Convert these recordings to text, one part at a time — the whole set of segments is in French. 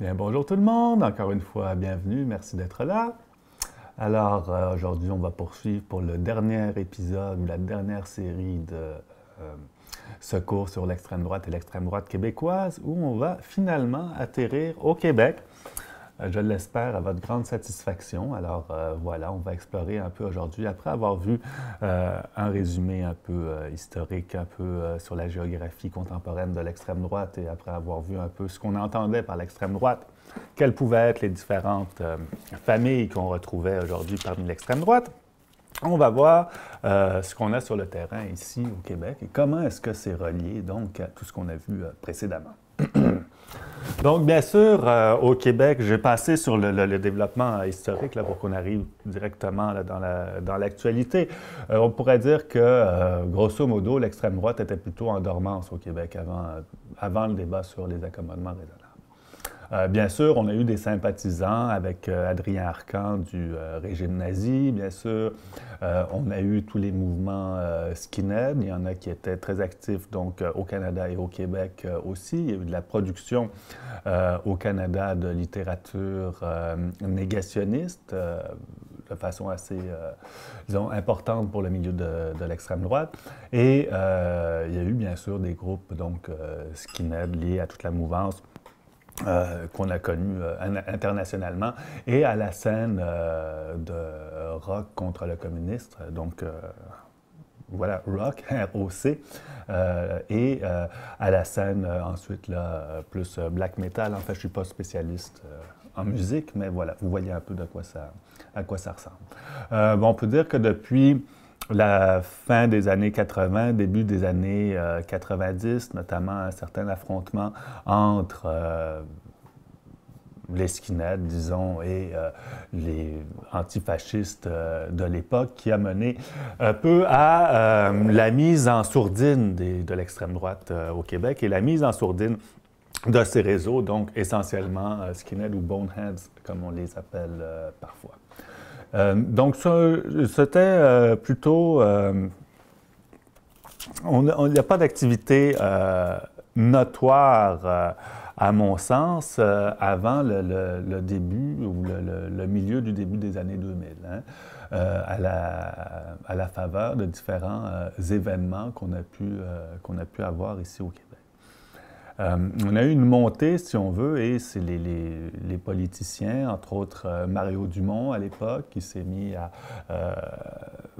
Bien, bonjour tout le monde, encore une fois, bienvenue, merci d'être là. Alors, euh, aujourd'hui, on va poursuivre pour le dernier épisode, la dernière série de euh, secours sur l'extrême droite et l'extrême droite québécoise, où on va finalement atterrir au Québec euh, je l'espère, à votre grande satisfaction. Alors euh, voilà, on va explorer un peu aujourd'hui, après avoir vu euh, un résumé un peu historique, un peu sur la géographie contemporaine de l'extrême droite et après avoir vu un peu ce qu'on entendait par l'extrême droite, quelles pouvaient être les différentes familles qu'on retrouvait aujourd'hui parmi l'extrême droite. On va voir ce qu'on a sur le terrain ici au Québec et comment est-ce que c'est relié donc à tout ce qu'on a vu précédemment. Donc, bien sûr, euh, au Québec, j'ai passé sur le, développement historique là, pour qu'on arrive directement dans l'actualité. Euh, on pourrait dire que, euh, grosso modo, l'extrême droite était plutôt en dormance au Québec avant, le débat sur les accommodements raisonnables. Euh, bien sûr, on a eu des sympathisants avec euh, Adrien Arcan du euh, régime nazi, bien sûr. on a eu tous les mouvements skinhead. Il y en a qui étaient très actifs donc au Canada et au Québec aussi. Il y a eu de la production au Canada de littérature négationniste de façon assez, importante pour le milieu de, l'extrême droite. Et il y a eu bien sûr des groupes donc skinhead liés à toute la mouvance. Euh, qu'on a connu euh, internationalement, et à la scène euh, de rock contre le communiste, donc voilà, rock, R-O-C, et à la scène ensuite, là, plus black metal. En fait, je ne suis pas spécialiste en musique, mais voilà, vous voyez un peu de quoi ça, à quoi ça ressemble. on peut dire que depuis la fin des années 80, début des années 90, euh, notamment un certain affrontement entre euh, les skinheads, disons, et euh, les antifascistes de l'époque, qui a mené un peu à la mise en sourdine de l'extrême droite au Québec et la mise en sourdine de ces réseaux, donc essentiellement skinheads ou boneheads, comme on les appelle parfois. Euh, donc, c'était euh, plutôt. Euh, il n'y a pas d'activité notoire, à mon sens, avant le, début ou le, milieu du début des années 2000, hein, à, la, faveur de différents événements qu'on a, pu, a pu avoir ici au Québec. Euh, on a eu une montée, si on veut, et c'est les, politiciens, entre autres euh, Mario Dumont à l'époque, qui s'est mis à euh,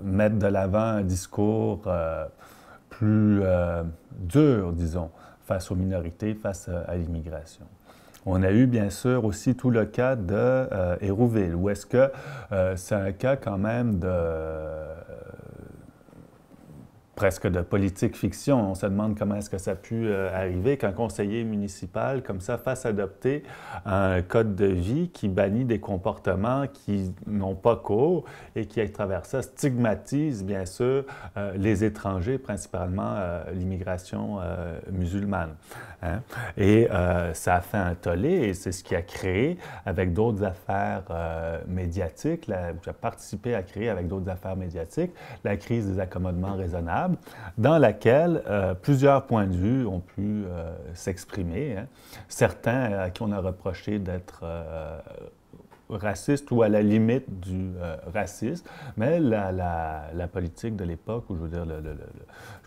mettre de l'avant un discours plus dur, disons, face aux minorités, face à l'immigration. On a eu bien sûr aussi tout le cas de Hérouville, où est-ce que c'est un cas quand même de presque de politique fiction. On se demande comment est-ce que ça a pu euh, arriver qu'un conseiller municipal comme ça fasse adopter un code de vie qui bannit des comportements qui n'ont pas cours et qui, à travers ça, stigmatise bien sûr euh, les étrangers, principalement euh, l'immigration musulmane. Hein. Et ça a fait un tollé et c'est ce qui a créé avec d'autres affaires médiatiques, la, qui a participé à créer avec d'autres affaires médiatiques la crise des accommodements raisonnables dans laquelle euh, plusieurs points de vue ont pu euh, s'exprimer. Hein. Certains à qui on a reproché d'être raciste euh, racistes ou à la limite du racisme, mais la, politique de l'époque, ou je veux dire le,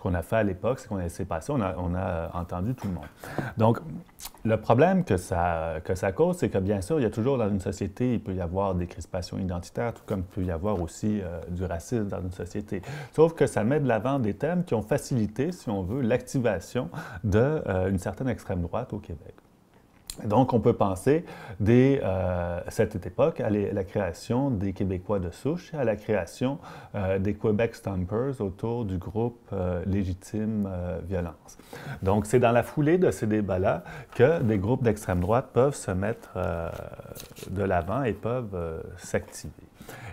qu'on a fait à l'époque, c'est qu'on a laissé passer, on a, euh, entendu tout le monde. Donc, le problème que ça, cause, c'est que bien sûr, il y a toujours dans une société, il peut y avoir des crispations identitaires, tout comme il peut y avoir aussi euh, du racisme dans une société. Sauf que ça met de l'avant des thèmes qui ont facilité, si on veut, l'activation d'une euh, certaine extrême droite au Québec. Donc, on peut penser dès euh, cette époque à la création des Québécois de souche, à la création euh, des Quebec Stampers autour du groupe euh, Légitime Violence. Donc, c'est dans la foulée de ces débats-là que des groupes d'extrême droite peuvent se mettre de l'avant et peuvent s'activer.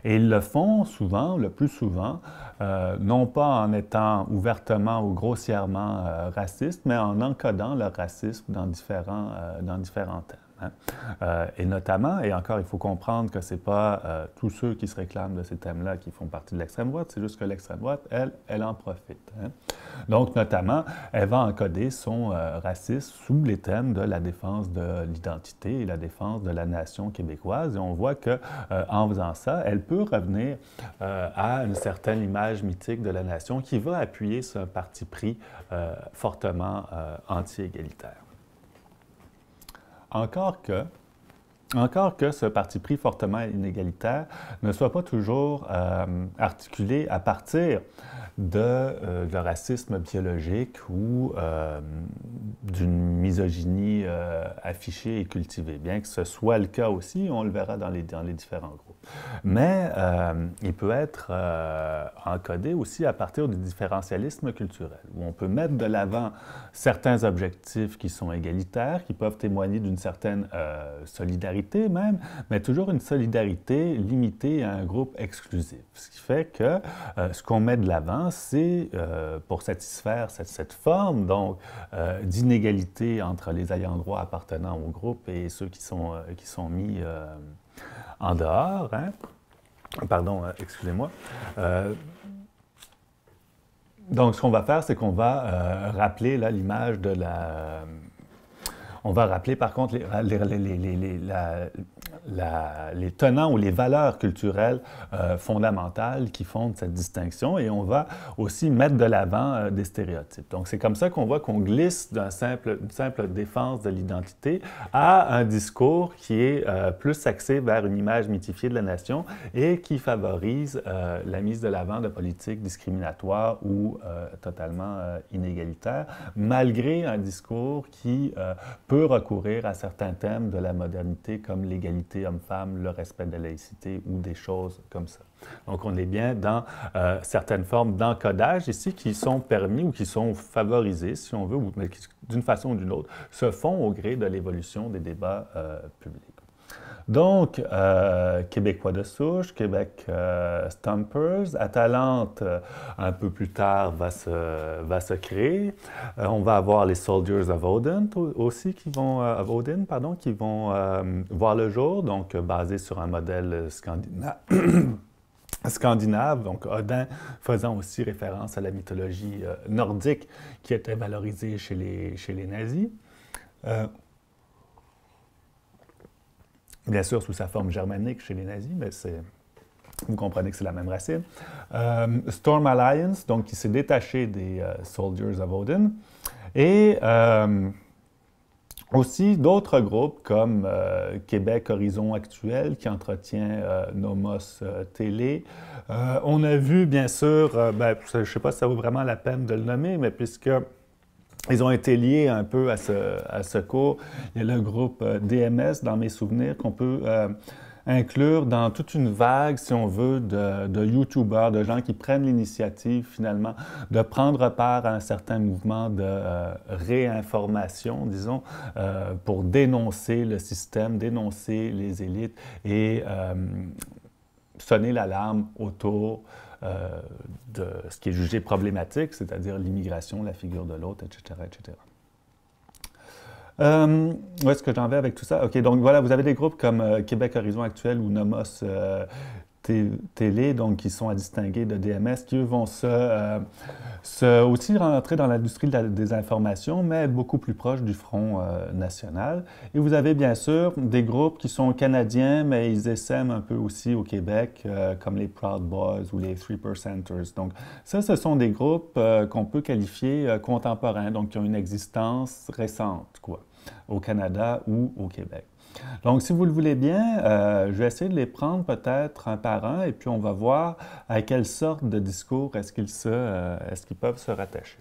Et ils le font souvent, le plus souvent, euh, non pas en étant ouvertement ou grossièrement euh, racistes, mais en encodant le racisme dans différents, euh, dans différents Hein. Euh, et notamment, et encore, il faut comprendre que ce n'est pas euh, tous ceux qui se réclament de ces thèmes-là qui font partie de l'extrême droite, c'est juste que l'extrême droite, elle, elle en profite. Hein. Donc, notamment, elle va encoder son euh, racisme sous les thèmes de la défense de l'identité et la défense de la nation québécoise. Et on voit que en faisant ça, elle peut revenir à une certaine image mythique de la nation qui va appuyer ce parti pris fortement anti-égalitaire. Encore que, encore que ce parti pris fortement inégalitaire ne soit pas toujours euh, articulé à partir de, euh, racisme biologique ou euh, d'une misogynie affichée et cultivée, bien que ce soit le cas aussi, on le verra dans les, dans les différents groupes. Mais euh, il peut être euh, encodé aussi à partir du différentialisme culturel, où on peut mettre de l'avant certains objectifs qui sont égalitaires, qui peuvent témoigner d'une certaine euh, solidarité même, mais toujours une solidarité limitée à un groupe exclusif. Ce qui fait que ce qu'on met de l'avant, c'est pour satisfaire cette, forme donc d'inégalité entre les ayants droit appartenant au groupe et ceux qui sont, qui sont mis en dehors. Hein? Pardon, euh, excusez-moi. Euh, donc, ce qu'on va faire, c'est qu'on va euh, rappeler rappeler l'image de la. On va rappeler par contre les, les, les, la, les tenants ou les valeurs culturelles euh, fondamentales qui fondent cette distinction et on va aussi mettre de l'avant euh, des stéréotypes. Donc c'est comme ça qu'on voit qu'on glisse d'une simple, simple, défense de l'identité à un discours qui est euh, plus axé vers une image mythifiée de la nation et qui favorise la mise de l'avant de politiques discriminatoires ou totalement inégalitaires, malgré un discours qui peut recourir à certains thèmes de la modernité comme l'égalité hommes homme-femme, le respect de laïcité ou des choses comme ça. Donc, on est bien dans euh, certaines formes d'encodage ici qui sont permis ou qui sont favorisés, si on veut, d'une façon ou d'une autre, se font au gré de l'évolution des débats euh, publics. Donc, euh, Québécois de souche, Québec euh, Stompers, Atalante, euh, un peu plus tard, va se, va se créer. Euh, on va avoir les Soldiers of Odin aussi, qui vont, Odin, pardon, qui vont voir le jour, donc basé sur un modèle scandinave. scandinave, donc Odin faisant aussi référence à la mythologie nordique qui était valorisée chez les, chez les nazis bien sûr sous sa forme germanique chez les nazis, mais c'est vous comprenez que c'est la même racine. Euh, Storm Alliance, donc qui s'est détaché des euh, Soldiers of Odin. Et euh, aussi d'autres groupes comme Québec Horizon Actuel qui entretient Nomos Télé. on a vu, bien sûr, ben, je ne sais pas si ça vaut vraiment la peine de le nommer, mais puisque ils ont été liés un peu à ce, à cours. Il y a le groupe euh, DMS, dans mes souvenirs, qu'on peut euh, inclure dans toute une vague, si on veut, de, de YouTubers, de gens qui prennent l'initiative, finalement, de prendre part à un certain mouvement de euh, réinformation, disons, pour dénoncer le système, dénoncer les élites et sonner l'alarme autour euh, de ce qui est jugé problématique, c'est-à-dire l'immigration, la figure de l'autre, etc. etc. Euh, où est-ce que j'en vais avec tout ça? OK, donc voilà, vous avez des groupes comme euh, Québec Horizon Actuel ou Nomos télé, donc qui sont à distinguer de DMS, qui eux vont euh, se, aussi rentrer dans l'industrie de la désinformation, mais beaucoup plus proche du Front euh, national. Et vous avez bien sûr des groupes qui sont canadiens, mais ils essaiment un peu aussi au Québec, euh, comme les Proud Boys ou les Three Percenters. Donc ça, ce sont des groupes qu'on peut qualifier contemporains, donc qui ont une existence récente, quoi, au Canada ou au Québec. Donc, si vous le voulez bien, euh, je vais essayer de les prendre peut-être un par un et puis on va voir à quelle sorte de discours est-ce euh, est-ce qu'ils peuvent se rattacher.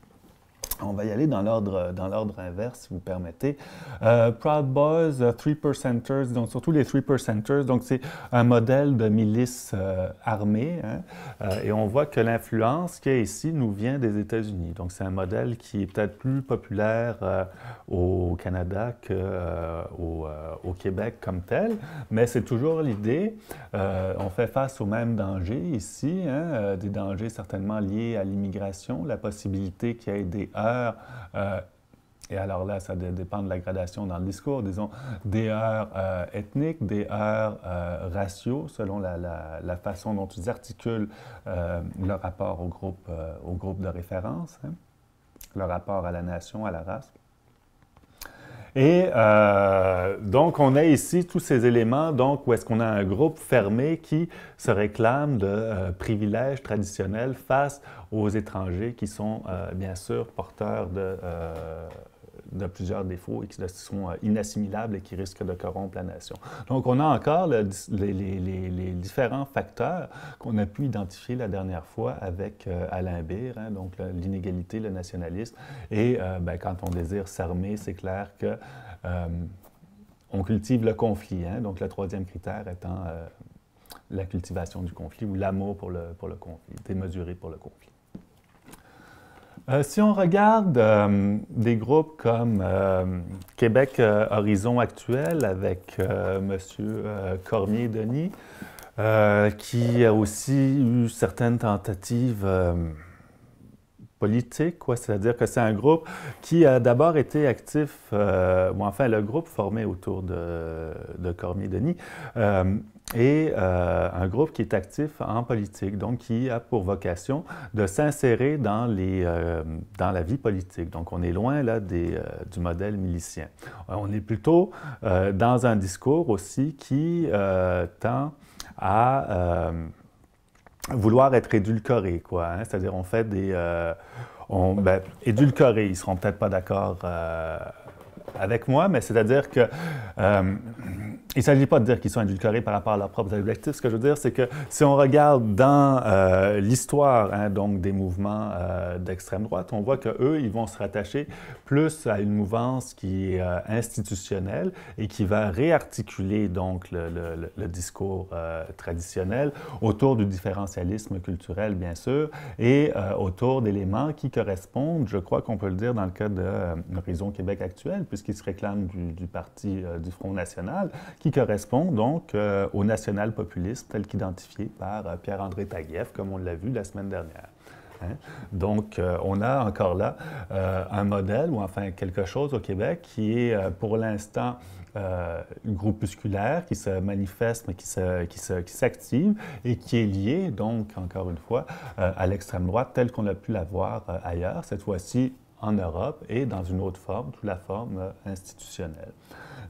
On va y aller dans l'ordre, dans l'ordre inverse, si vous permettez. Euh, Proud Boys, 3%ers euh, donc surtout les Three donc c'est un modèle de milice euh, armée. Hein. et on voit que l'influence qui est ici nous vient des États-Unis. Donc c'est un modèle qui est peut-être plus populaire au Canada qu'au au Québec comme tel, mais c'est toujours l'idée. on fait face aux mêmes dangers ici, hein, des dangers certainement liés à l'immigration, la possibilité qu'il y ait des E euh, et alors là, ça dépend de la gradation dans le discours, disons des heures ethniques, des heures raciaux, selon la, façon dont ils articulent euh, leur rapport au groupe, euh, au groupe de référence, hein, le leur rapport à la nation, à la race. Et euh, donc, on a ici tous ces éléments, donc, où est-ce qu'on a un groupe fermé qui se réclame de euh, privilèges traditionnels face aux étrangers qui sont, euh, bien sûr, porteurs de euh, de plusieurs défauts et qui sont euh, inassimilables et qui risquent de corrompre la nation. Donc, on a encore les, différents facteurs qu'on a pu identifier la dernière fois avec euh, Alain Bire, hein, donc l'inégalité, le nationalisme. Et euh, ben, quand on désire s'armer, c'est clair que on cultive le conflit. Hein. donc, le troisième critère étant la cultivation du conflit ou l'amour pour le, pour le conflit, démesuré pour le conflit. Euh, si on regarde euh, des groupes comme euh, Québec Horizon Actuel avec M. Cormier-Denis, qui a aussi eu certaines tentatives politiques, c'est-à-dire que c'est un groupe qui a d'abord été actif, enfin le groupe formé autour de Cormier-Denis et euh, un groupe qui est actif en politique, donc qui a pour vocation de s'insérer dans, les, euh, dans la vie politique. Donc on est loin là des, euh, du modèle milicien. On est plutôt dans un discours aussi qui tend à vouloir être édulcoré, quoi. Hein. C'est-à-dire on fait des... on, ben, édulcoré, ils seront peut-être pas d'accord avec moi, mais c'est-à-dire que euh, il ne s'agit pas de dire qu'ils sont édulcorés par rapport à leurs propres objectifs. Ce que je veux dire, c'est que si on regarde dans euh, l'histoire hein, donc des mouvements euh, d'extrême droite, on voit qu'eux, ils vont se rattacher plus à une mouvance qui est institutionnelle et qui va réarticuler donc le, le discours traditionnel autour du différentialisme culturel, bien sûr, et autour d'éléments qui correspondent, je crois qu'on peut le dire dans le cas de l'Horizon Québec actuel, puisque qui se réclame du, parti euh, du Front national, qui correspond donc euh, au national-populiste tel qu'identifié par euh, Pierre-André Taguieff, comme on l'a vu la semaine dernière. Hein. Donc, on a encore là un modèle, ou enfin quelque chose au Québec qui est pour l'instant euh, groupusculaire qui se manifeste, mais qui, se, qui, qui s'active et qui est lié, donc, encore une fois, à l'extrême droite tel qu'on a pu la voir ailleurs, cette fois-ci en Europe et dans une autre forme, sous la forme euh, institutionnelle.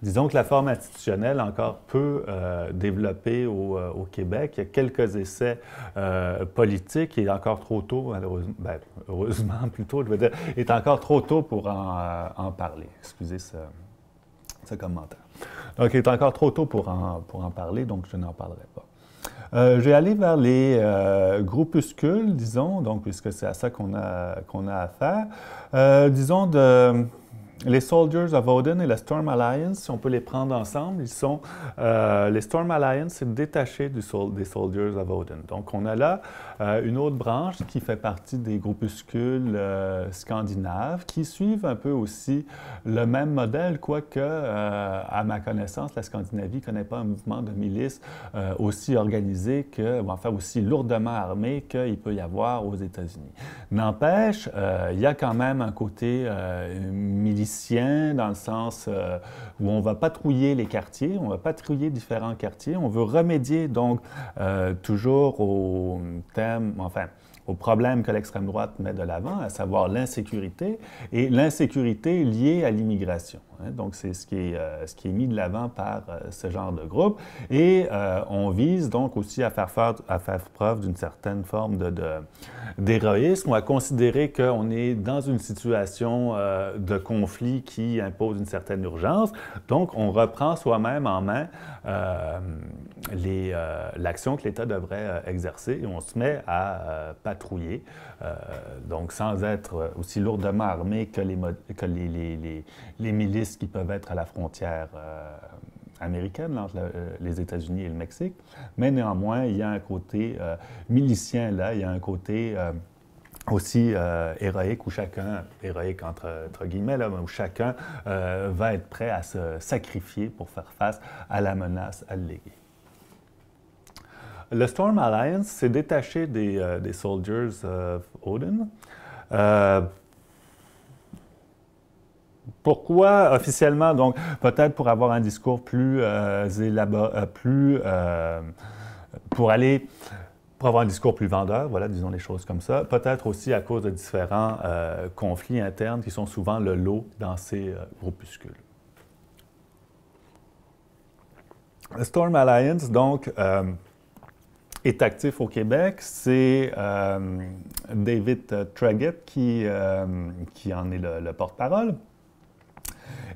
Disons que la forme institutionnelle encore peu euh, développée euh, au, Québec. Il y a quelques essais euh, politiques. Il est encore trop tôt, malheureusement, ben, heureusement plutôt, je veux dire, il est encore trop tôt pour en, parler. Excusez ce, commentaire. Donc, il est encore trop tôt pour pour en parler, donc je n'en parlerai pas. Euh, J'ai allé vers les euh, groupuscules, disons, donc puisque c'est à ça qu'on a, qu'on a affaire. Euh, disons de les Soldiers of Odin et la Storm Alliance, si on peut les prendre ensemble, ils sont les Storm Alliance, c'est détaché du des Soldiers of Odin. Donc on a là euh, une autre branche qui fait partie des groupuscules euh, scandinaves, qui suivent un peu aussi le même modèle, quoique, euh, à ma connaissance, la Scandinavie ne connaît pas un mouvement de milices aussi organisé que, enfin, aussi lourdement armé qu'il peut y avoir aux États-Unis. N'empêche, il y a quand même un côté milicien dans le sens où on va patrouiller les quartiers, on va patrouiller différents quartiers, on veut remédier donc toujours au thème enfin, au problème que l'extrême droite met de l'avant, à savoir l'insécurité, et l'insécurité liée à l'immigration. Donc, c'est ce, qui est, euh, ce qui est mis de l'avant par euh, ce genre de groupe. Et euh, on vise donc aussi à faire, faire, à faire preuve d'une certaine forme d'héroïsme de, ou à considérer qu'on est dans une situation de conflit qui impose une certaine urgence. Donc, on reprend soi-même en main l'action que l'État devrait exercer et on se met à patrouiller, donc sans être aussi lourdement armé que que les, les les milices qui peuvent être à la frontière euh, américaine entre euh, les États-Unis et le Mexique. Mais néanmoins, il y a un côté euh, milicien là, il y a un côté aussi héroïque où chacun, héroïque entre, guillemets, là, où chacun va être prêt à se sacrifier pour faire face à la menace alléguée. Le Storm Alliance s'est détaché des, Soldiers of Odin pourquoi officiellement? Donc, peut-être pour avoir un discours plus euh, élaboré, euh, plus. Euh, pour aller. Pour avoir un discours plus vendeur, voilà, disons les choses comme ça. Peut-être aussi à cause de différents conflits internes qui sont souvent le lot dans ces groupuscules. Storm Alliance, donc est actif au Québec, c'est David Traggett qui, qui en est le porte-parole.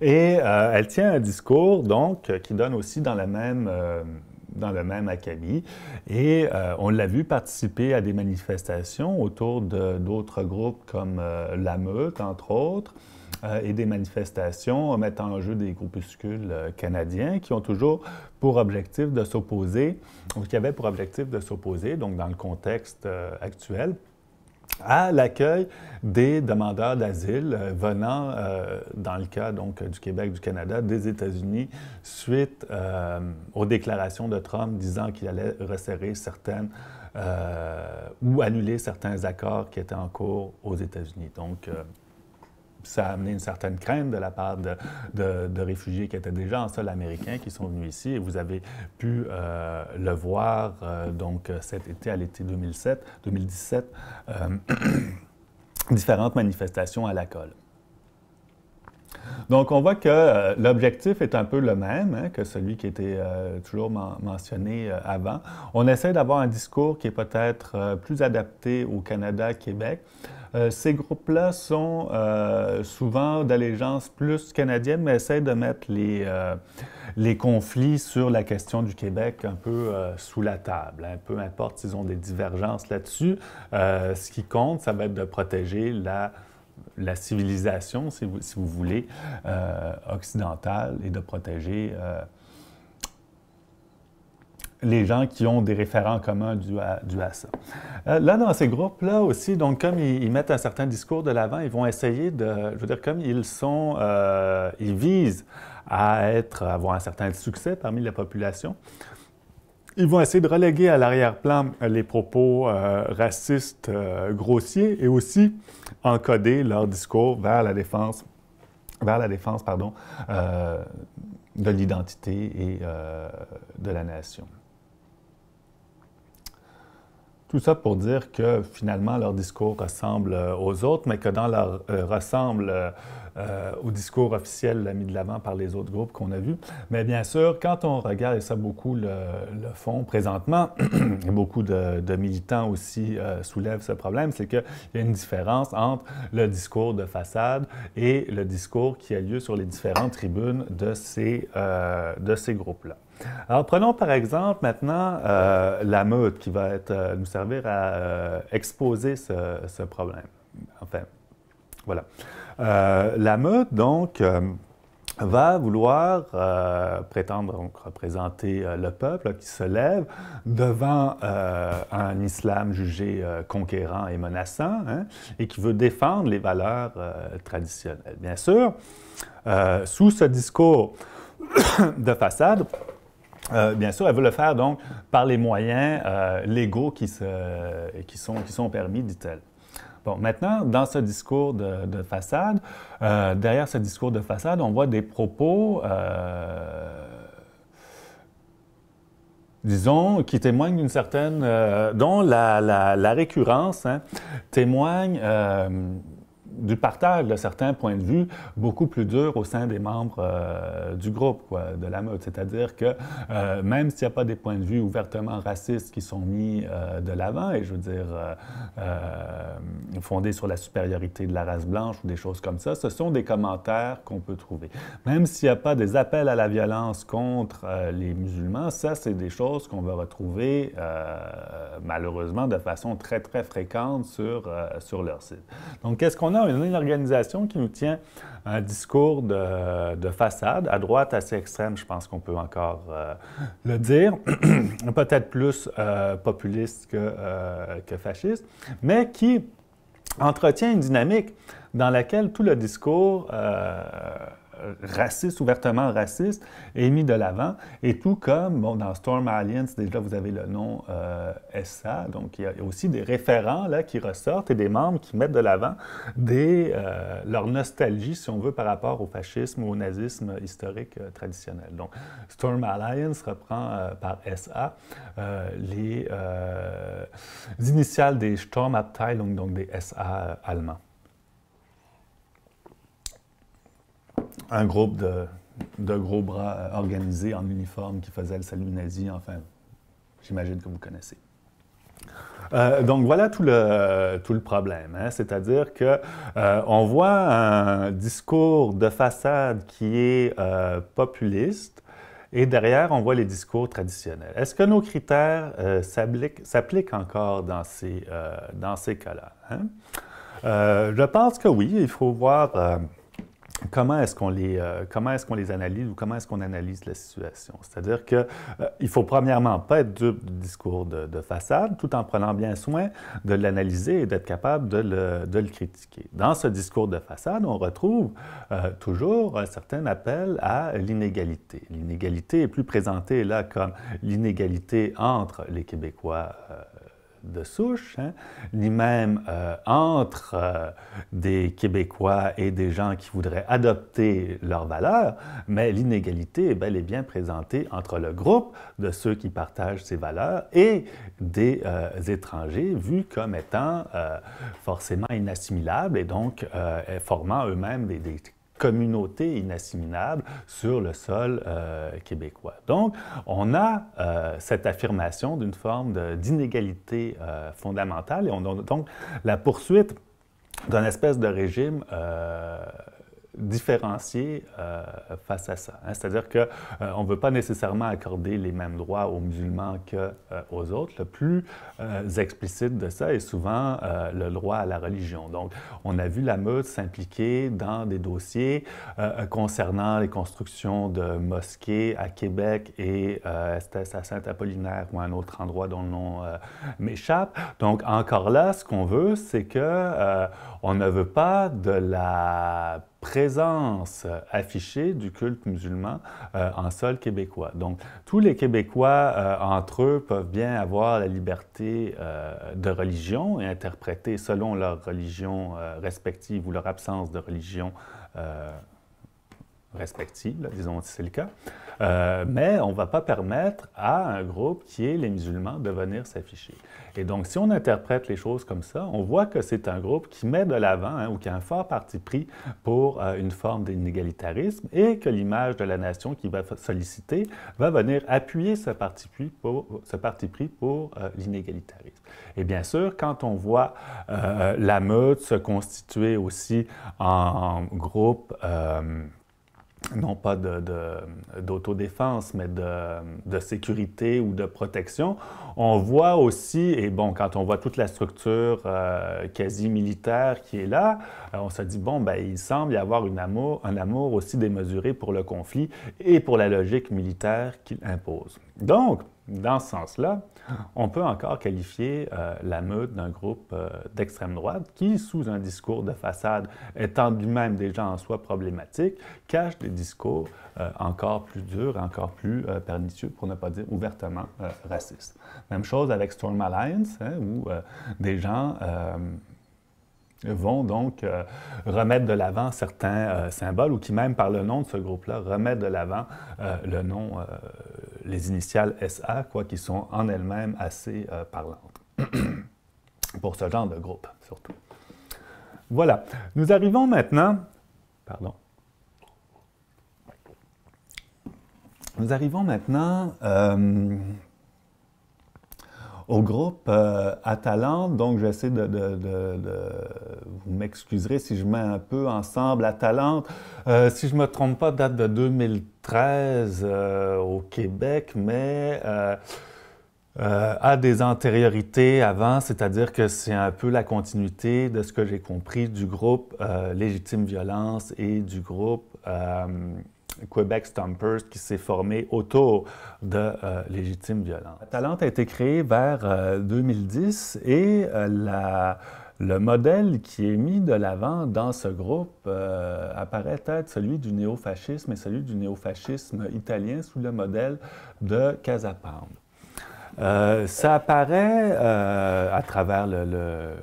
Et euh, elle tient un discours, donc, euh, qui donne aussi dans la même... Euh, le même acabit. Et on l'a vu participer à des manifestations autour d'autres groupes comme la Meute, entre autres, et des manifestations mettant en jeu des groupuscules canadiens qui ont toujours pour objectif de s'opposer, ou qui avaient pour objectif de s'opposer, donc dans le contexte actuel, à l'accueil des demandeurs d'asile euh, venant, euh, dans le cas donc, du Québec, du Canada, des États-Unis, suite euh, aux déclarations de Trump disant qu'il allait resserrer certaines ou annuler certains accords qui étaient en cours aux États-Unis ça a amené une certaine crainte de la part de, réfugiés qui étaient déjà en sol américain, qui sont venus ici. Et vous avez pu euh, le voir euh, donc cet été, à l'été 2007, 2017, euh, différentes manifestations à la colle. Donc, on voit que euh, l'objectif est un peu le même hein, que celui qui était euh, toujours mentionné euh, avant. On essaie d'avoir un discours qui est peut-être plus adapté au Canada, Québec. ces groupes-là sont souvent d'allégeance plus canadienne, mais essaient de mettre les, conflits sur la question du Québec un peu sous la table. Hein. Peu importe s'ils ont des divergences là-dessus, ce qui compte, ça va être de protéger la la civilisation, si vous, si vous voulez, euh, occidentale et de protéger euh, les gens qui ont des référents communs du à, à ça. Euh, là, dans ces groupes-là aussi, donc comme ils, mettent un certain discours de l'avant, ils vont essayer de, je veux dire, comme ils sont, euh, ils visent à être, avoir un certain succès parmi la population, ils vont essayer de reléguer à l'arrière-plan euh, les propos euh, racistes euh, grossiers et aussi encoder leur discours vers la défense, vers la défense pardon, de l'identité et de la nation. Tout ça pour dire que finalement leur discours ressemble aux autres, mais que dans leur ressemble euh, au discours officiel mis de l'avant par les autres groupes qu'on a vus. Mais bien sûr, quand on regarde, et ça beaucoup le, fond font présentement, et beaucoup de, militants aussi euh, soulèvent ce problème, c'est qu'il y a une différence entre le discours de façade et le discours qui a lieu sur les différentes tribunes de ces, euh, de ces groupes-là. Alors, prenons par exemple maintenant la meute qui va être, nous servir à exposer ce, ce, problème. Enfin, voilà. Euh, la meute, donc, euh, va vouloir euh, prétendre représenter le peuple qui se lève devant un islam jugé conquérant et menaçant hein, et qui veut défendre les valeurs traditionnelles. Bien sûr, sous ce discours de façade, bien sûr, elle veut le faire donc par les moyens légaux qui, se, qui, sont, qui sont permis, dit-elle. Bon, maintenant, dans ce discours de, façade, euh, derrière ce discours de façade, on voit des propos, euh, disons, qui témoignent d'une certaine, euh, dont la, récurrence hein, témoigne du partage de certains points de vue beaucoup plus dur au sein des membres euh, du groupe, de la meute. C'est-à-dire que euh, même s'il n'y a pas des points de vue ouvertement racistes qui sont mis euh, de l'avant, et je veux dire fondés sur la supériorité de la race blanche ou des choses comme ça, ce sont des commentaires qu'on peut trouver. Même s'il n'y a pas des appels à la violence contre les musulmans, ça, c'est des choses qu'on va retrouver malheureusement de façon très, très fréquente sur, sur leur site. Donc, qu'est-ce qu'on a une organisation qui nous tient un discours de, façade, à droite assez extrême, je pense qu'on peut encore euh, le dire, peut-être plus euh, populiste euh, que fasciste, mais qui entretient une dynamique dans laquelle tout le discours euh, raciste, ouvertement raciste, est mis de l'avant. Et tout comme dans Storm Alliance, déjà vous avez le nom euh, SA, donc il y a aussi des référents là, qui ressortent et des membres qui mettent de l'avant euh, leur nostalgie, si on veut, par rapport au fascisme ou au nazisme historique traditionnel. Donc Storm Alliance reprend par SA les initiales des Abteilung, donc des SA allemands. un groupe de, gros bras euh, organisés en uniforme qui faisait le salut nazi, enfin, j'imagine que vous connaissez. Euh, donc voilà tout le, tout le problème, hein. c'est-à-dire que euh, on voit un discours de façade qui est populiste et derrière on voit les discours traditionnels. Est-ce que nos critères s'appliquent encore dans ces, dans ces cas-là hein? Je pense que oui, il faut voir comment est-ce qu'on les, euh, comment est-ce qu'on les analyse ou comment est-ce qu'on analyse la situation. C'est-à-dire qu'il euh, il faut premièrement pas être dupe du discours de, façade, tout en prenant bien soin de l'analyser et d'être capable de le, de le, critiquer. Dans ce discours de façade, on retrouve euh, toujours un certain appel à l'inégalité. L'inégalité est plus présentée là comme l'inégalité entre les Québécois de souche, hein. ni même euh, entre euh, des Québécois et des gens qui voudraient adopter leurs valeurs, mais l'inégalité est bel et bien présentée entre le groupe de ceux qui partagent ces valeurs et des euh, étrangers vus comme étant forcément inassimilables et donc formant eux-mêmes des communauté inassimilable sur le sol euh, québécois. Donc, on a euh, cette affirmation d'une forme d'inégalité euh, fondamentale et on a donc la poursuite d'un espèce de régime différencier euh, face à ça. Hein? C'est-à-dire qu'on euh, on ne veut pas nécessairement accorder les mêmes droits aux musulmans qu'aux euh, autres. Le plus explicite de ça est souvent le droit à la religion. Donc, on a vu la meute s'impliquer dans des dossiers concernant les constructions de mosquées à Québec et à Saint-Apollinaire ou un autre endroit dont le nom m'échappe. Donc, encore là, ce qu'on veut, c'est que on ne veut pas de la présence affichée du culte musulman euh, en sol québécois. Donc, tous les Québécois, euh, entre eux, peuvent bien avoir la liberté euh, de religion et interpréter selon leur religion respective ou leur absence de religion respective disons si c'est le cas. Euh, mais on ne va pas permettre à un groupe qui est les musulmans de venir s'afficher. Et donc, si on interprète les choses comme ça, on voit que c'est un groupe qui met de l'avant hein, ou qui a un fort parti pris pour euh, une forme d'inégalitarisme et que l'image de la nation qui va solliciter va venir appuyer ce parti pris pour, euh, l'inégalitarisme. Et bien sûr, quand on voit la meute se constituer aussi en, en groupe non pas d'autodéfense, mais de, sécurité ou de protection. On voit aussi, et bon, quand on voit toute la structure euh, quasi-militaire qui est là, euh, on se dit, bon, ben, il semble y avoir amour, un amour aussi démesuré pour le conflit et pour la logique militaire qu'il impose. Donc, dans ce sens-là, on peut encore qualifier euh, la meute d'un groupe euh, d'extrême droite qui, sous un discours de façade étant lui-même déjà en soi problématique, cache des discours euh, encore plus durs, encore plus pernicieux, pour ne pas dire ouvertement racistes. Même chose avec Storm Alliance, hein, où des gens vont donc remettre de l'avant certains symboles ou qui même par le nom de ce groupe-là remettent de l'avant le nom les initiales SA, quoi, qui sont en elles-mêmes assez euh, parlantes. Pour ce genre de groupe, surtout. Voilà. Nous arrivons maintenant. Pardon. Nous arrivons maintenant euh, au groupe euh, Atalante. Donc, j'essaie de, Vous m'excuserez si je mets un peu ensemble Atalante. Euh, si je ne me trompe pas, date de 2013 euh, au Québec, mais... a des antériorités avant, c'est-à-dire que c'est un peu la continuité de ce que j'ai compris du groupe Légitime Violence et du groupe Quebec Stompers qui s'est formé autour de euh, légitime violence. Talente a été créé vers 2010 euh, et euh, le modèle qui est mis de l'avant dans ce groupe apparaît être celui du néofascisme et celui du néofascisme italien sous le modèle de Casapound. Euh, ça apparaît euh, à travers le,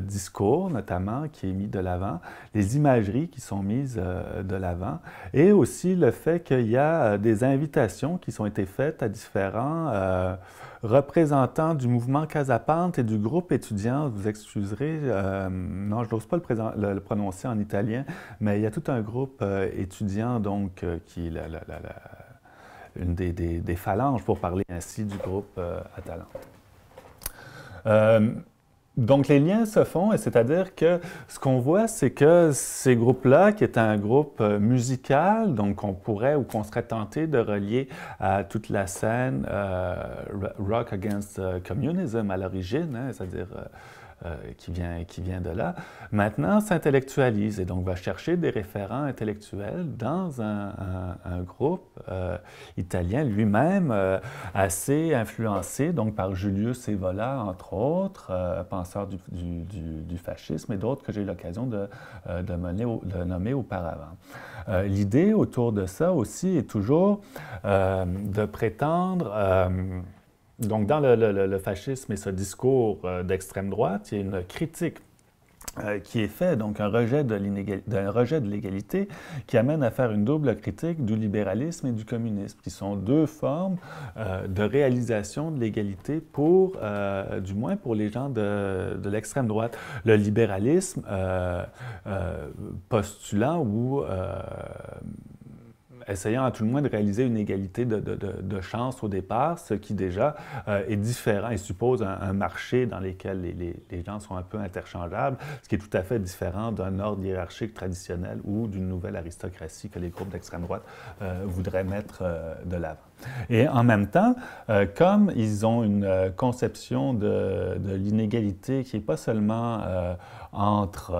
discours, notamment, qui est mis de l'avant, les imageries qui sont mises euh, de l'avant, et aussi le fait qu'il y a des invitations qui ont été faites à différents représentants du mouvement Casapante et du groupe étudiant. Vous excuserez, non, je n'ose pas le, le, prononcer en italien, mais il y a tout un groupe étudiant, donc, qui... la, une des, phalanges, pour parler ainsi, du groupe euh, Atalante. Euh, donc les liens se font, et c'est-à-dire que ce qu'on voit, c'est que ces groupes-là, qui est un groupe euh, musical, donc qu'on pourrait ou qu'on serait tenté de relier à toute la scène Rock Against Communism à l'origine, hein, c'est-à-dire euh, qui, vient, qui vient de là, maintenant s'intellectualise et donc va chercher des référents intellectuels dans un, groupe euh, italien lui-même euh, assez influencé donc par Julius Evola, entre autres, penseur du, fascisme et d'autres que j'ai eu l'occasion de, de nommer auparavant. L'idée autour de ça aussi est toujours de prétendre... Donc, dans le, fascisme et ce discours euh, d'extrême droite, il y a une critique euh, qui est fait, donc un rejet de l'égalité qui amène à faire une double critique du libéralisme et du communisme, qui sont deux formes euh, de réalisation de l'égalité pour, du moins pour les gens de, de l'extrême droite. Le libéralisme postulant ou essayant à tout le moins de réaliser une égalité de, de, chance au départ, ce qui déjà euh, est différent et suppose un, marché dans lequel les, gens sont un peu interchangeables, ce qui est tout à fait différent d'un ordre hiérarchique traditionnel ou d'une nouvelle aristocratie que les groupes d'extrême droite euh, voudraient mettre euh, de l'avant. Et en même temps, comme ils ont une conception de, l'inégalité qui n'est pas seulement entre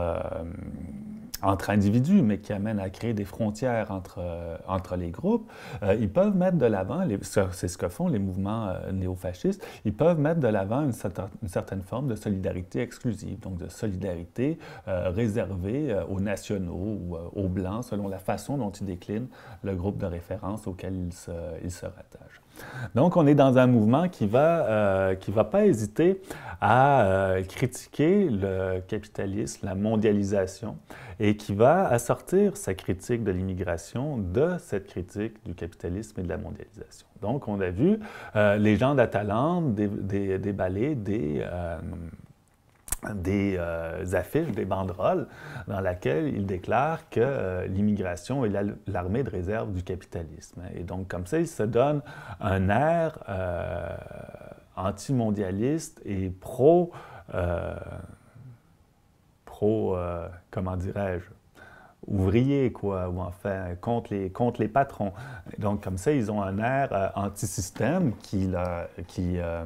entre individus, mais qui amène à créer des frontières entre, euh, les groupes, euh, ils peuvent mettre de l'avant, c'est ce que font les mouvements euh, néofascistes, ils peuvent mettre de l'avant une, certaine forme de solidarité exclusive, donc de solidarité réservée aux nationaux ou aux blancs, selon la façon dont ils déclinent le groupe de référence auquel ils se rattachent. Donc, on est dans un mouvement qui va, euh, va pas hésiter à euh, critiquer le capitalisme, la mondialisation, et qui va assortir sa critique de l'immigration de cette critique du capitalisme et de la mondialisation. Donc, on a vu euh, les gens d'Atalante déballer des, des des euh, affiches, des banderoles, dans laquelle il déclare que euh, l'immigration est l'armée de réserve du capitalisme. Et donc, comme ça, il se donne un air euh, antimondialiste et pro, euh, pro comment dirais-je, Ouvriers, quoi, ou enfin contre les, contre les patrons. Donc, comme ça, ils ont un air euh, anti-système qui, qui, euh,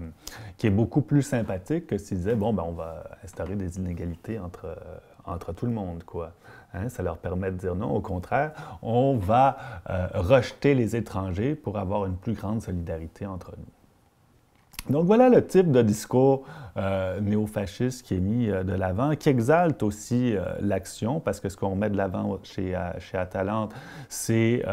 qui est beaucoup plus sympathique que s'ils disaient, bon, ben, on va instaurer des inégalités entre, euh, entre tout le monde, quoi. Hein, ça leur permet de dire non, au contraire, on va rejeter les étrangers pour avoir une plus grande solidarité entre nous. Donc voilà le type de discours euh, néofasciste qui est mis euh, de l'avant, qui exalte aussi euh, l'action, parce que ce qu'on met de l'avant chez, euh, chez Atalante, c'est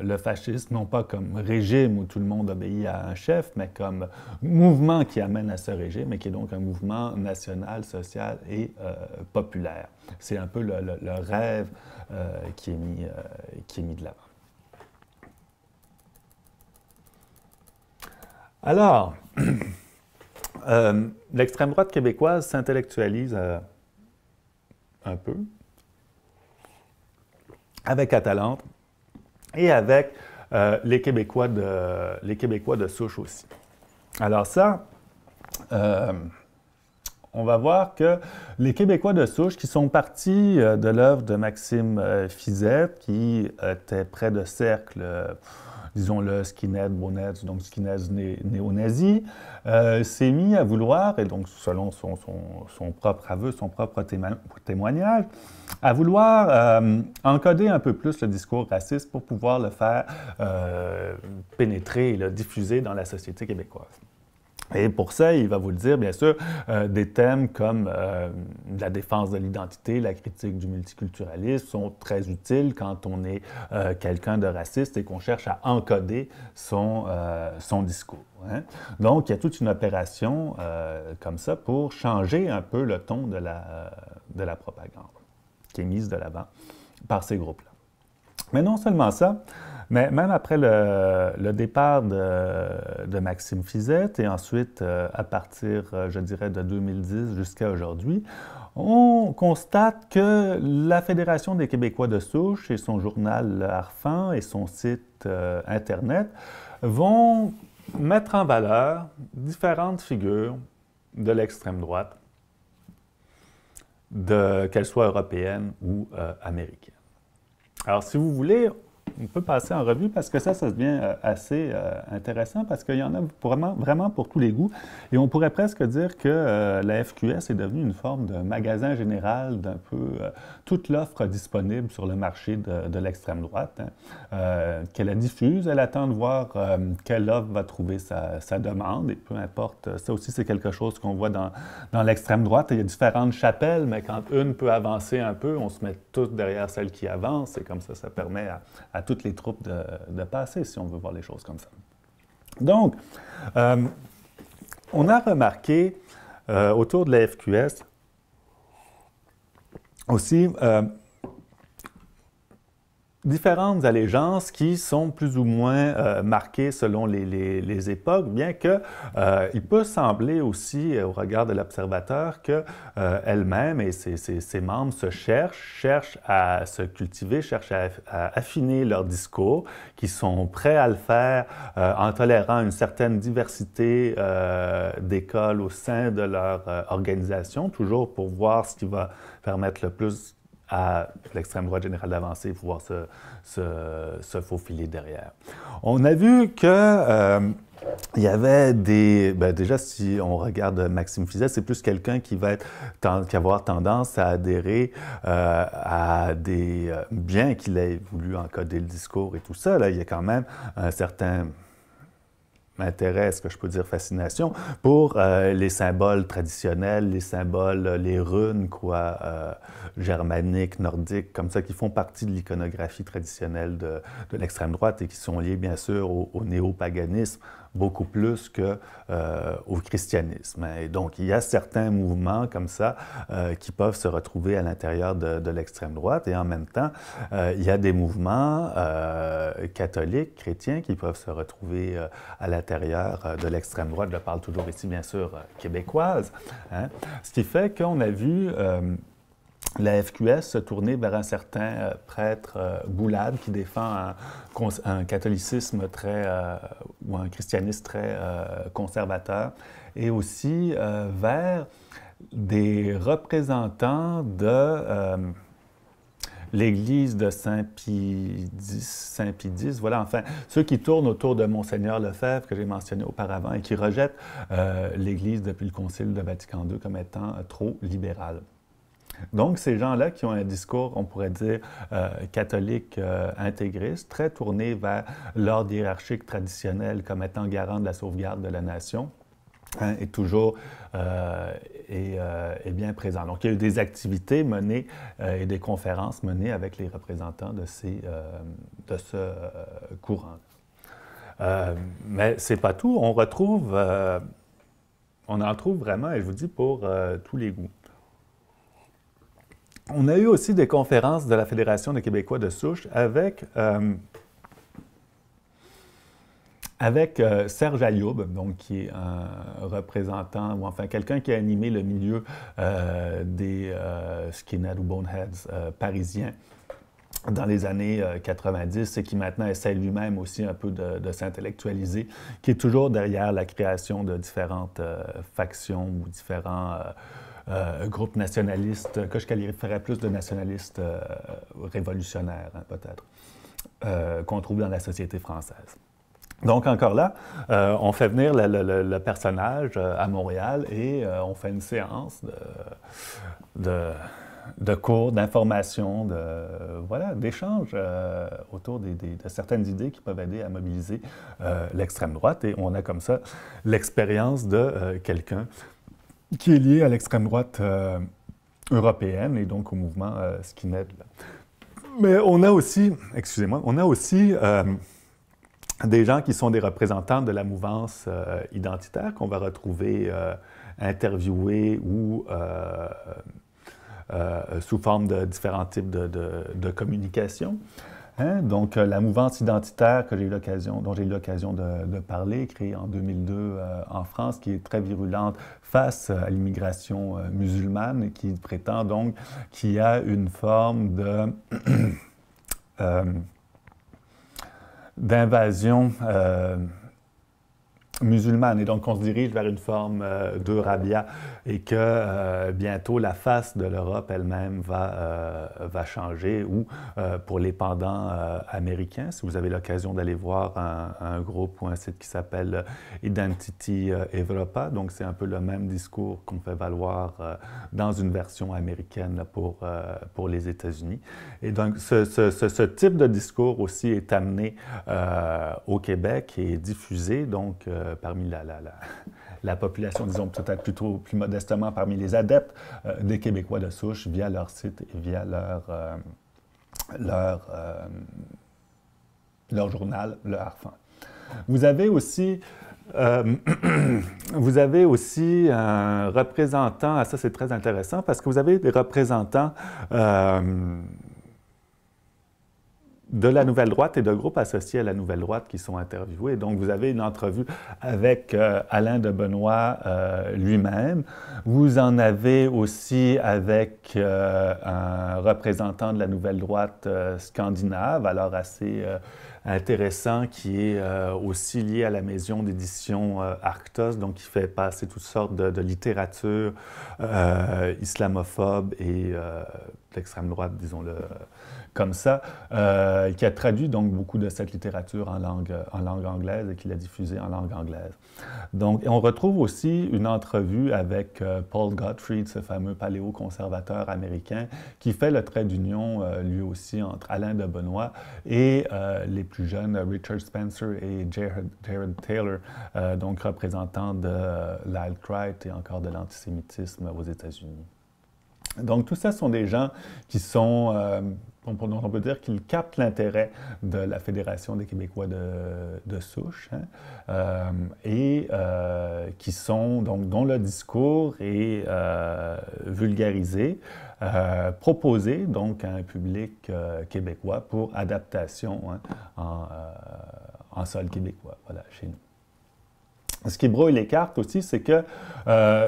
le fascisme, non pas comme régime où tout le monde obéit à un chef, mais comme mouvement qui amène à ce régime, et qui est donc un mouvement national, social et populaire. C'est un peu le, le rêve qui, est mis, qui est mis de l'avant. Alors, euh, l'extrême droite québécoise s'intellectualise euh, un peu avec Atalante et avec euh, les, Québécois de, souche aussi. Alors ça, on va voir que les Québécois de souche qui sont partis de l'œuvre de Maxime Fizette, qui était près de Cercle disons le skinhead, bonnet, donc skinhead néo-nazi, euh, s'est mis à vouloir, et donc selon son, propre aveu, son propre témoignage, à vouloir euh, encoder un peu plus le discours raciste pour pouvoir le faire euh, pénétrer et le diffuser dans la société québécoise. Et pour ça, il va vous le dire, bien sûr, euh, des thèmes comme euh, la défense de l'identité, la critique du multiculturalisme sont très utiles quand on est euh, quelqu'un de raciste et qu'on cherche à encoder son, son discours. Hein. Donc, il y a toute une opération comme ça pour changer un peu le ton de la, de la propagande qui est mise de l'avant par ces groupes-là. Mais non seulement ça, mais même après le, départ de, Maxime Fizette et ensuite euh, à partir, euh, je dirais, de 2010 jusqu'à aujourd'hui, on constate que la Fédération des Québécois de souche et son journal Arfan et son site euh, Internet vont mettre en valeur différentes figures de l'extrême droite, qu'elles soient européennes ou américaines. Alors, si vous voulez, on peut passer en revue parce que ça, ça devient euh, assez euh, intéressant parce qu'il y en a vraiment, vraiment pour tous les goûts. Et on pourrait presque dire que euh, la FQS est devenue une forme de magasin général d'un peu toute l'offre disponible sur le marché de, l'extrême droite, hein, qu'elle la diffuse, elle attend de voir quelle offre va trouver sa, demande et peu importe, ça aussi c'est quelque chose qu'on voit dans, l'extrême droite. Il y a différentes chapelles, mais quand une peut avancer un peu, on se met tous derrière celle qui avance et comme ça, ça permet à à toutes les troupes de, passer, si on veut voir les choses comme ça. Donc, euh, on a remarqué euh, autour de la FQS aussi euh, différentes allégeances qui sont plus ou moins euh, marquées selon les, les, époques, bien que euh, il peut sembler aussi, euh, au regard de l'observateur, que elle-même et ses, membres se cherchent, cherchent à se cultiver, cherchent à, affiner leur discours, qui sont prêts à le faire en tolérant une certaine diversité d'écoles au sein de leur organisation, toujours pour voir ce qui va permettre le plus à l'extrême droite générale d'avancer, pouvoir se, faufiler derrière. On a vu que euh, il y avait des. Ben déjà, si on regarde Maxime Fizet, c'est plus quelqu'un qui va être, avoir tendance à adhérer euh, à des. Euh, Bien qu'il ait voulu encoder le discours et tout ça, là, il y a quand même un certain m'intéresse, que je peux dire fascination, pour euh, les symboles traditionnels, les symboles, euh, les runes, quoi, euh, germaniques, nordiques, comme ça, qui font partie de l'iconographie traditionnelle de, l'extrême droite et qui sont liés, bien sûr, au néopaganisme beaucoup plus qu'au euh, au christianisme. Et donc, il y a certains mouvements comme ça euh, qui peuvent se retrouver à l'intérieur de, l'extrême droite. Et en même temps, euh, il y a des mouvements catholiques, chrétiens, qui peuvent se retrouver à l'intérieur de l'extrême droite. Je parle toujours ici, bien sûr, québécoise. Hein. Ce qui fait qu'on a vu la FQS se tournait vers un certain euh, prêtre euh, Boulade, qui défend un, catholicisme très, euh, ou un christianisme très conservateur, et aussi vers des représentants de l'Église de Saint-Pie voilà, enfin, ceux qui tournent autour de Monseigneur Lefebvre, que j'ai mentionné auparavant, et qui rejettent l'Église depuis le Concile de Vatican II comme étant trop libérale. Donc, ces gens-là qui ont un discours, on pourrait dire, euh, catholique euh, intégriste, très tourné vers l'ordre hiérarchique traditionnel comme étant garant de la sauvegarde de la nation, hein, est toujours euh, euh bien présent. Donc, il y a eu des activités menées et des conférences menées avec les représentants de, ces, de ce courant. mais c'est pas tout. On retrouve, on en trouve vraiment, et je vous dis, pour tous les goûts on a eu aussi des conférences de la Fédération des Québécois de souche avec, euh, avec euh, Serge Ayoub, donc, qui est un représentant, ou enfin quelqu'un qui a animé le milieu euh, des skinheads ou boneheads parisiens dans les années 90 et qui maintenant essaie lui-même aussi un peu de, de s'intellectualiser, qui est toujours derrière la création de différentes factions ou différents euh, groupe nationaliste, que je qualifierais plus de nationaliste euh, révolutionnaire, hein, peut-être, euh, qu'on trouve dans la société française. Donc, encore là, euh, on fait venir le, personnage à Montréal et on fait une séance de, cours, d'informations, de, voilà, d'échanges autour de certaines idées qui peuvent aider à mobiliser l'extrême droite. Et on a comme ça l'expérience de quelqu'un qui est lié à l'extrême droite euh, européenne et donc au mouvement euh, skinhead. Mais on a aussi, excusez-moi, on a aussi euh, des gens qui sont des représentants de la mouvance identitaire qu'on va retrouver interviewés ou sous forme de différents types de, de, de communication. Hein? Donc, euh, la mouvance identitaire dont j'ai eu l'occasion de, parler, créée en 2002 euh, en France, qui est très virulente face euh, à l'immigration musulmane, qui prétend donc qu'il y a une forme de... d'invasion musulmane et donc on se dirige vers une forme euh, de rabia et que euh, bientôt la face de l'Europe elle-même va, euh, va changer ou pour les pendants américains, si vous avez l'occasion d'aller voir un, groupe ou un site qui s'appelle Identity Europa, donc c'est un peu le même discours qu'on fait valoir dans une version américaine pour, pour les États-Unis. Et donc ce, ce, ce, type de discours aussi est amené au Québec et est diffusé donc euh, parmi la, la, la, la, population, disons peut-être plutôt plus modestement parmi les adeptes euh, des Québécois de souche via leur site et via leur, euh, leur, leur journal, le Harfan. Vous avez aussi vous avez aussi un représentant, ah, ça c'est très intéressant, parce que vous avez des représentants de la Nouvelle Droite et de groupes associés à la Nouvelle Droite qui sont interviewés. Donc, vous avez une entrevue avec euh, Alain de Benoît euh, lui-même. Vous en avez aussi avec euh, un représentant de la Nouvelle Droite scandinave, alors assez intéressant, qui est aussi lié à la maison d'édition Arctos, donc qui fait passer toutes sortes de, de littérature islamophobe et d'extrême droite, disons-le comme ça, euh, qui a traduit donc beaucoup de cette littérature en langue, en langue anglaise et qui l'a diffusée en langue anglaise. Donc, on retrouve aussi une entrevue avec euh, Paul Gottfried, ce fameux paléoconservateur américain, qui fait le trait d'union euh, lui aussi entre Alain de Benoît et les plus jeunes Richard Spencer et Jared, Jared Taylor, donc représentants de l'alt-right et encore de l'antisémitisme aux États-Unis. Donc, tout ça sont des gens qui sont donc, on peut dire qu'ils captent l'intérêt de la Fédération des Québécois de, de souche, hein, euh, et euh, qui sont, donc, dont le discours est euh, vulgarisé, proposé donc à un public québécois pour adaptation hein, en, sol québécois, voilà, chez nous ce qui brouille les cartes aussi, c'est que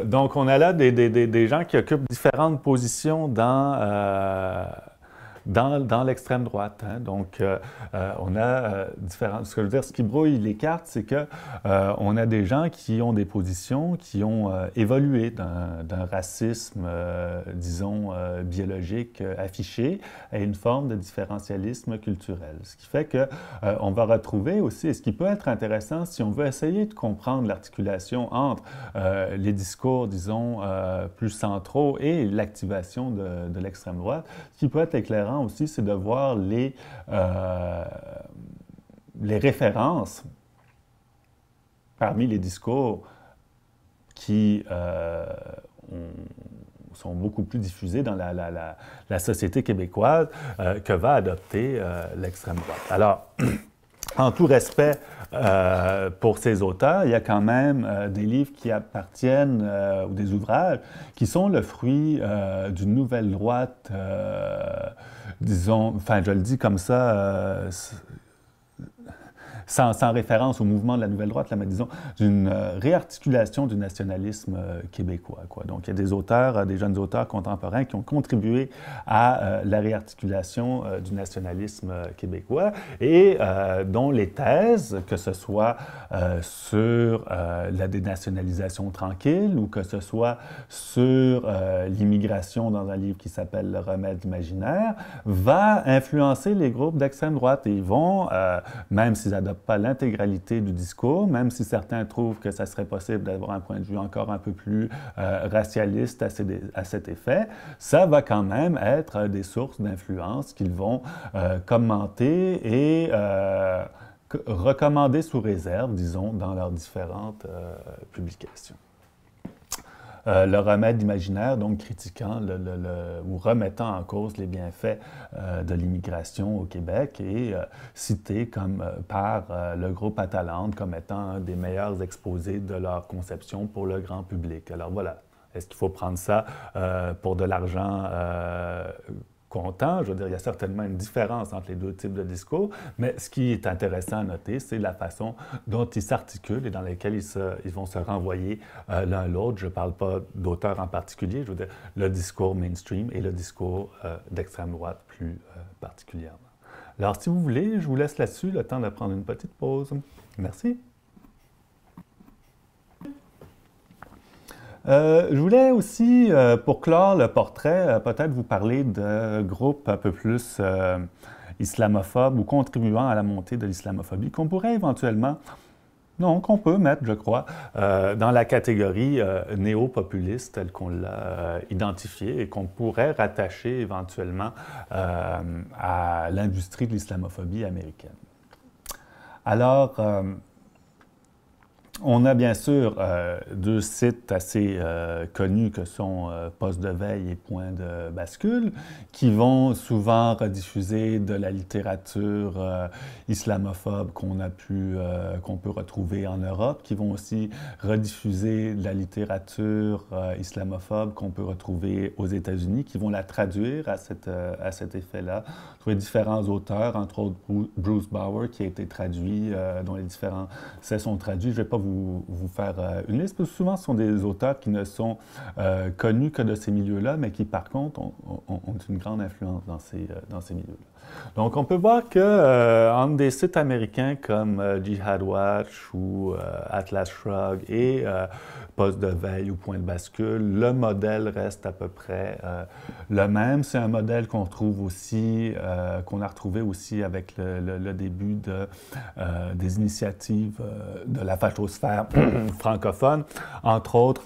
donc on a là des, gens qui occupent différentes positions dans, dans, l'extrême droite. Hein. Donc, euh, euh, on a euh, différents. Ce que je veux dire, ce qui brouille les cartes, c'est que on a des gens qui ont des positions qui ont évolué d'un racisme, disons, biologique affiché à une forme de différentialisme culturel. Ce qui fait que on va retrouver aussi, et ce qui peut être intéressant si on veut essayer de comprendre l'articulation entre les discours, disons, plus centraux et l'activation de, de l'extrême droite, ce qui peut être éclairant aussi, c'est de voir les, euh, les références parmi les discours qui euh, sont beaucoup plus diffusés dans la, la, société québécoise euh, que va adopter l'extrême droite. Alors, en tout respect euh, pour ces auteurs, il y a quand même euh, des livres qui appartiennent euh, ou des ouvrages qui sont le fruit d'une nouvelle droite, disons, enfin je le dis comme ça sans, référence au mouvement de la Nouvelle Droite, là, mais disons, d'une euh, réarticulation du nationalisme euh, québécois. Quoi. Donc, il y a des auteurs, euh, des jeunes auteurs contemporains qui ont contribué à la réarticulation du nationalisme québécois et dont les thèses, que ce soit sur la dénationalisation tranquille ou que ce soit sur l'immigration dans un livre qui s'appelle Le remède imaginaire, va influencer les groupes d'extrême droite. Et ils vont, même s'ils adoptent pas l'intégralité du discours, même si certains trouvent que ça serait possible d'avoir un point de vue encore un peu plus euh, racialiste à, cet effet, ça va quand même être euh, des sources d'influence qu'ils vont euh, commenter et recommander sous réserve, disons, dans leurs différentes publications. Euh, le remède imaginaire, donc critiquant le, ou remettant en cause les bienfaits euh, de l'immigration au Québec et euh, cité comme, par le groupe Atalante comme étant un des meilleurs exposés de leur conception pour le grand public. Alors voilà, est-ce qu'il faut prendre ça pour de l'argent content. Je veux dire, il y a certainement une différence entre les deux types de discours, mais ce qui est intéressant à noter, c'est la façon dont ils s'articulent et dans laquelle ils, vont se renvoyer l'un euh, l'un l'autre. Je ne parle pas d'auteur en particulier, je veux dire le discours mainstream et le discours euh, d'extrême droite plus euh, particulièrement. Alors, si vous voulez, je vous laisse là-dessus, le temps de prendre une petite pause. Merci. Euh, je voulais aussi, euh, pour clore le portrait, euh, peut-être vous parler de groupes un peu plus islamophobes ou contribuant à la montée de l'islamophobie qu'on pourrait éventuellement non, qu'on peut mettre, je crois, dans la catégorie néo-populiste telle qu'on l'a identifié identifiée et qu'on pourrait rattacher éventuellement à l'industrie de l'islamophobie américaine. Alors, on a bien sûr euh, deux sites assez euh, connus que sont euh, Poste de veille et Point de bascule, qui vont souvent rediffuser de la littérature islamophobe qu'on a pu qu'on peut retrouver en Europe, qui vont aussi rediffuser de la littérature islamophobe qu'on peut retrouver aux États-Unis, qui vont la traduire à, cette, à cet effet-là. Trouver différents auteurs, entre autres Bruce Bauer, qui a été traduit, dont les différents sont traduits. Je vais pas vous, faire euh, une liste. souvent, ce sont des auteurs qui ne sont euh, connus que de ces milieux-là, mais qui, par contre, ont, une grande influence dans ces, euh, dans ces milieux-là. Donc, on peut voir que euh, des sites américains comme euh, Jihad Watch ou euh, Atlas Shrug et Poste de veille ou Point de bascule, le modèle reste à peu près le même. C'est un modèle qu'on trouve aussi, qu'on a retrouvé aussi avec le, début des initiatives de la phachosphère francophone, entre autres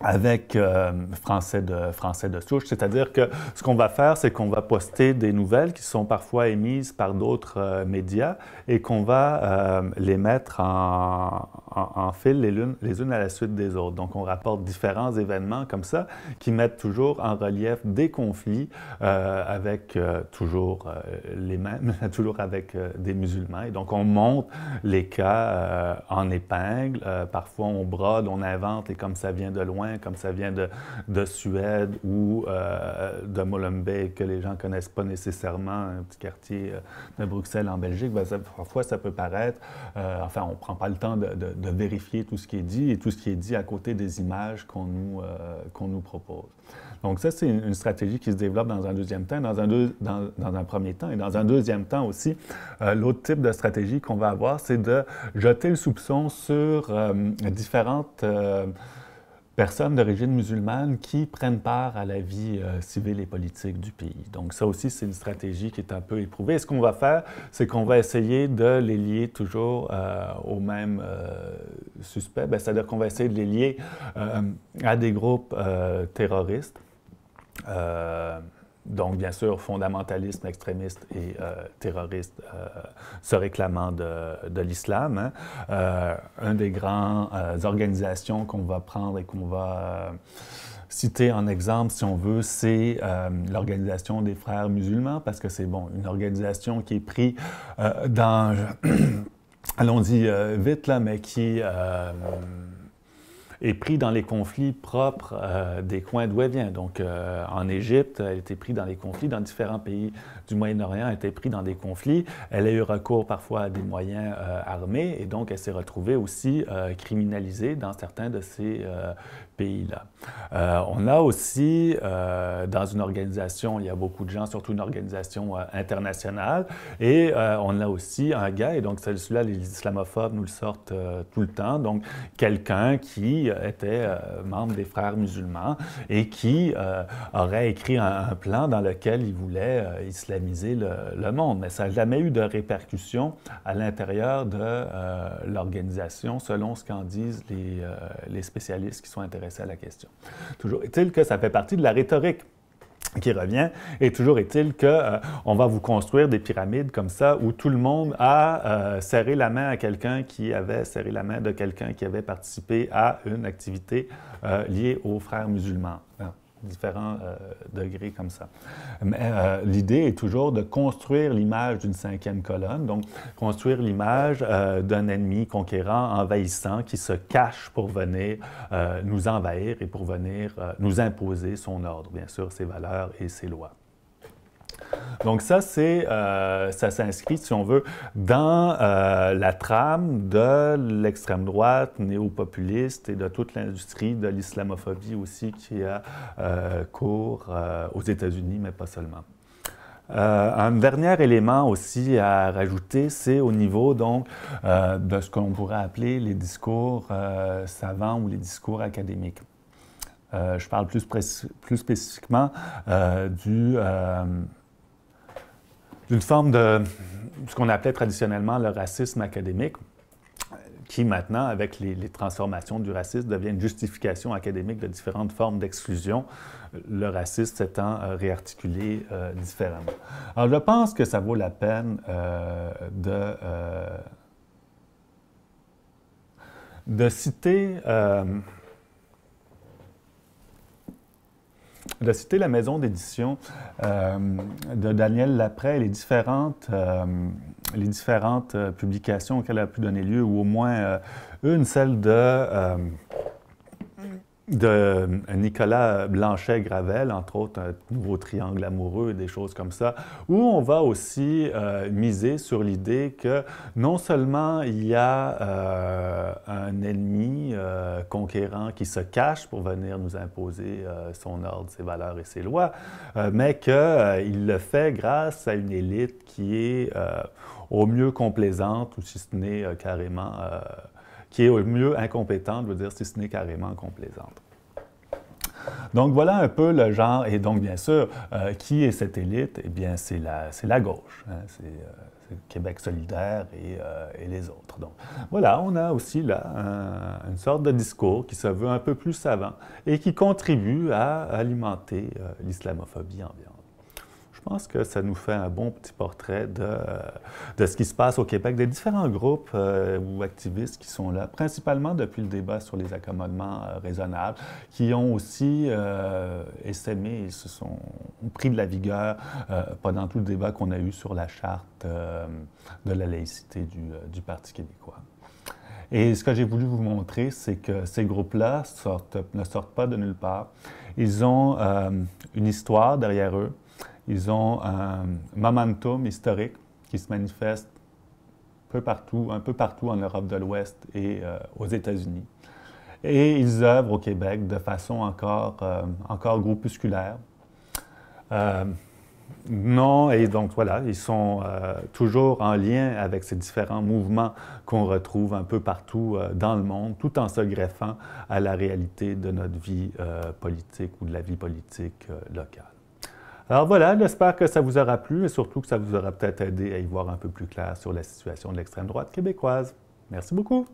avec euh, français, de, français de souche. C'est-à-dire que ce qu'on va faire, c'est qu'on va poster des nouvelles qui sont parfois émises par d'autres euh, médias et qu'on va euh, les mettre en, en, fil les, les unes à la suite des autres. Donc, on rapporte différents événements comme ça qui mettent toujours en relief des conflits avec toujours les mêmes, toujours avec des musulmans. Et donc, on monte les cas en épingle. parfois, on brode, on invente et comme ça vient de loin, comme ça vient de, Suède ou euh, de Molenbeek, que les gens ne connaissent pas nécessairement, un petit quartier euh, de Bruxelles en Belgique, ben, parfois ça peut paraître, euh, enfin on ne prend pas le temps de, vérifier tout ce qui est dit et tout ce qui est dit à côté des images qu'on nous, qu'on nous propose. Donc ça, c'est une, stratégie qui se développe dans un deuxième temps, dans un, dans, un premier temps. Et dans un deuxième temps aussi, l'autre type de stratégie qu'on va avoir, c'est de jeter le soupçon sur différentes personnes d'origine musulmane qui prennent part à la vie euh, civile et politique du pays. Donc ça aussi, c'est une stratégie qui est un peu éprouvée. ce qu'on va faire, c'est qu'on va essayer de les lier toujours euh, aux mêmes euh, suspects, ben, c'est-à-dire qu'on va essayer de les lier à des groupes terroristes. Donc, bien sûr, fondamentalisme extrémiste et euh, terroristes terroriste euh, se réclamant de, de l'islam. Hein. Euh, un des grands organisations qu'on va prendre et qu'on va citer en exemple, si on veut, c'est l'organisation des frères musulmans, parce que c'est bon, une organisation qui est prise dans, allons-y vite là, mais qui est pris dans les conflits propres euh, des coins d'où elle vient. Donc, euh, en Égypte, elle était été prise dans les conflits, dans différents pays du Moyen-Orient, elle était été prise dans des conflits. Elle a eu recours parfois à des moyens euh, armés et donc elle s'est retrouvée aussi criminalisée dans certains de ces pays-là. on a aussi, dans une organisation, il y a beaucoup de gens, surtout une organisation internationale, et on a aussi un gars, et donc celui-là, les islamophobes nous le sortent tout le temps, donc quelqu'un qui euh, était euh, membre des Frères musulmans et qui euh, aurait écrit un, plan dans lequel il voulait islamiser le, monde. Mais ça n'a jamais eu de répercussions à l'intérieur de l'organisation, selon ce qu'en disent les, les spécialistes qui sont intéressés à la question. Toujours est-il que ça fait partie de la rhétorique qui revient. Et toujours est-il qu'on euh, on va vous construire des pyramides comme ça où tout le monde a euh, serré la main à quelqu'un qui avait serré la main de quelqu'un qui avait participé à une activité euh, liée aux frères musulmans différents euh, degrés comme ça. Mais euh, l'idée est toujours de construire l'image d'une cinquième colonne, donc construire l'image euh, d'un ennemi conquérant, envahissant, qui se cache pour venir nous envahir et pour venir nous imposer son ordre, bien sûr, ses valeurs et ses lois. Donc ça, c'est, euh, ça s'inscrit, si on veut, dans euh, la trame de l'extrême droite néo-populiste et de toute l'industrie de l'islamophobie aussi qui a euh, cours aux États-Unis, mais pas seulement. un dernier élément aussi à rajouter, c'est au niveau donc de ce qu'on pourrait appeler les discours savants ou les discours académiques. je parle plus, plus spécifiquement du d'une forme de ce qu'on appelait traditionnellement le racisme académique, qui maintenant, avec les, transformations du racisme, devient une justification académique de différentes formes d'exclusion, le racisme s'étant euh, réarticulé euh, différemment. Alors, je pense que ça vaut la peine euh, de, de citer de citer la maison d'édition euh, de Daniel Laprès et les différentes, euh, les différentes euh, publications auxquelles elle a pu donner lieu, ou au moins une, celle de de euh, Nicolas Blanchet-Gravel, entre autres, un nouveau triangle amoureux, des choses comme ça, où on va aussi euh, miser sur l'idée que non seulement il y a euh, un ennemi conquérant qui se cache pour venir nous imposer son ordre, ses valeurs et ses lois, mais qu'il le fait grâce à une élite qui est au mieux complaisante, ou si ce n'est carrément qui est au mieux incompétente, je veux dire si ce n'est carrément complaisante. Donc voilà un peu le genre, et donc bien sûr, euh, qui est cette élite Eh bien c'est la, la gauche, hein, euh, c'est Québec solidaire et, euh, et, les autres. Donc voilà, on a aussi là une sorte de discours qui se veut un peu plus savant et qui contribue à alimenter l'islamophobie ambiante pense que ça nous fait un bon petit portrait de, de ce qui se passe au Québec, des différents groupes euh, ou activistes qui sont là, principalement depuis le débat sur les accommodements euh, raisonnables, qui ont aussi euh, essaimé, ils se sont pris de la vigueur pendant tout le débat qu'on a eu sur la charte de la laïcité du, du Parti québécois. Et ce que j'ai voulu vous montrer, c'est que ces groupes-là sortent, ne sortent pas de nulle part. Ils ont une histoire derrière eux. Ils ont un momentum historique qui se manifeste peu partout, un peu partout en Europe de l'Ouest et euh, aux États-Unis. Et ils œuvrent au Québec de façon encore, euh, encore groupusculaire. Euh, non, et donc voilà, ils sont toujours en lien avec ces différents mouvements qu'on retrouve un peu partout dans le monde, tout en se greffant à la réalité de notre vie politique ou de la vie politique locale. Alors voilà, j'espère que ça vous aura plu et surtout que ça vous aura peut-être aidé à y voir un peu plus clair sur la situation de l'extrême droite québécoise. Merci beaucoup.